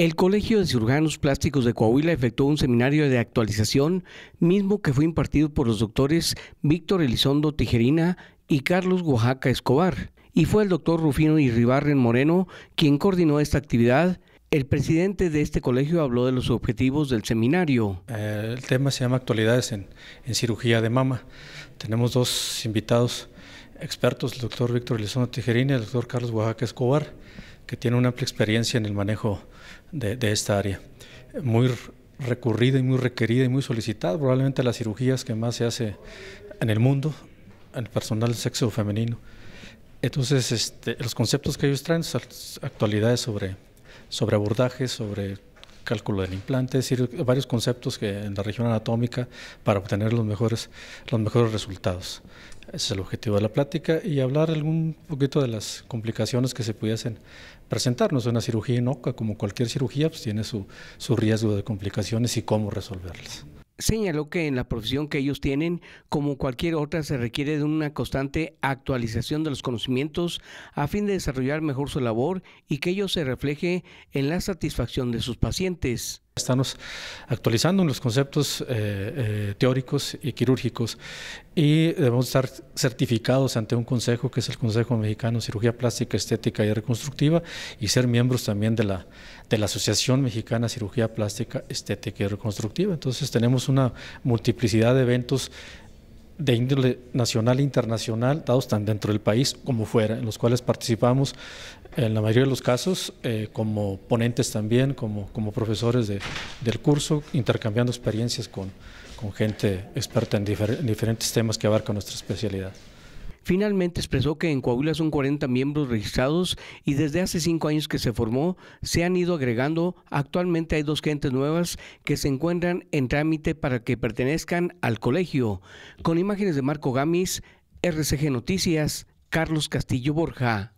El Colegio de Cirujanos Plásticos de Coahuila efectuó un seminario de actualización, mismo que fue impartido por los doctores Víctor Elizondo Tijerina y Carlos Oaxaca Escobar. Y fue el doctor Rufino Irribarren Moreno quien coordinó esta actividad. El presidente de este colegio habló de los objetivos del seminario. Eh, el tema se llama Actualidades en, en Cirugía de Mama. Tenemos dos invitados expertos, el doctor Víctor Elizondo Tijerina y el doctor Carlos Oaxaca Escobar que tiene una amplia experiencia en el manejo de, esta área. Muy recurrida y muy requerida y muy solicitada, probablemente las cirugías que más se hace en el mundo, en el personal sexo femenino. Entonces, este, los conceptos que ellos traen, actualidades sobre, sobre abordajes, sobre cálculo del implante, decir, varios conceptos que en la región anatómica para obtener los mejores, los mejores resultados. Ese es el objetivo de la plática y hablar algún poquito de las complicaciones que se pudiesen presentarnos. Una cirugía inocua, como cualquier cirugía, pues tiene su, su riesgo de complicaciones y cómo resolverlas señaló que en la profesión que ellos tienen, como cualquier otra, se requiere de una constante actualización de los conocimientos a fin de desarrollar mejor su labor y que ello se refleje en la satisfacción de sus pacientes. Estamos actualizando los conceptos eh, eh, teóricos y quirúrgicos y debemos estar certificados ante un consejo que es el Consejo Mexicano de Cirugía Plástica, Estética y Reconstructiva y ser miembros también de la, de la Asociación Mexicana de Cirugía Plástica, Estética y Reconstructiva. Entonces tenemos una multiplicidad de eventos de índole nacional e internacional, dados tan dentro del país como fuera, en los cuales participamos en la mayoría de los casos eh, como ponentes también, como, profesores del curso, intercambiando experiencias con, gente experta en, diferentes temas que abarcan nuestra especialidad. Finalmente expresó que en Coahuila son 40 miembros registrados y desde hace cinco años que se formó se han ido agregando. Actualmente hay dos gentes nuevas que se encuentran en trámite para que pertenezcan al colegio. Con imágenes de Marco Gamis, RCG Noticias, Carlos Castillo Borja.